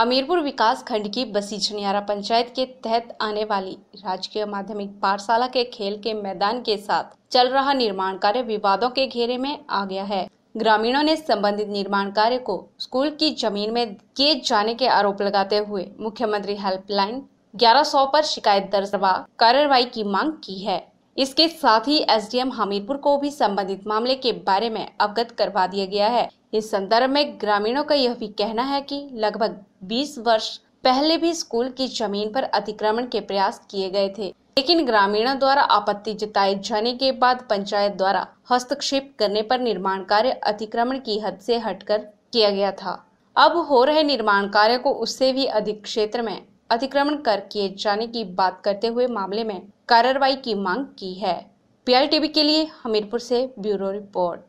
हमीरपुर विकास खंड की बसी छनियारा पंचायत के तहत आने वाली राजकीय माध्यमिक पाठशाला के खेल के मैदान के साथ चल रहा निर्माण कार्य विवादों के घेरे में आ गया है ग्रामीणों ने संबंधित निर्माण कार्य को स्कूल की जमीन में किए जाने के आरोप लगाते हुए मुख्यमंत्री हेल्पलाइन 1100 पर शिकायत दर्ज करवा कार्रवाई की मांग की है इसके साथ ही एसडीएम हमीरपुर को भी संबंधित मामले के बारे में अवगत करवा दिया गया है इस संदर्भ में ग्रामीणों का यह भी कहना है कि लगभग 20 वर्ष पहले भी स्कूल की जमीन पर अतिक्रमण के प्रयास किए गए थे लेकिन ग्रामीणों द्वारा आपत्ति जताए जाने के बाद पंचायत द्वारा हस्तक्षेप करने पर निर्माण कार्य अतिक्रमण की हद से हटकर किया गया था अब हो रहे निर्माण कार्य को उससे भी अधिक क्षेत्र में अतिक्रमण कर किए जाने की बात करते हुए मामले में कार्रवाई की मांग की है पीआईटीवी के लिए हमीरपुर से ब्यूरो रिपोर्ट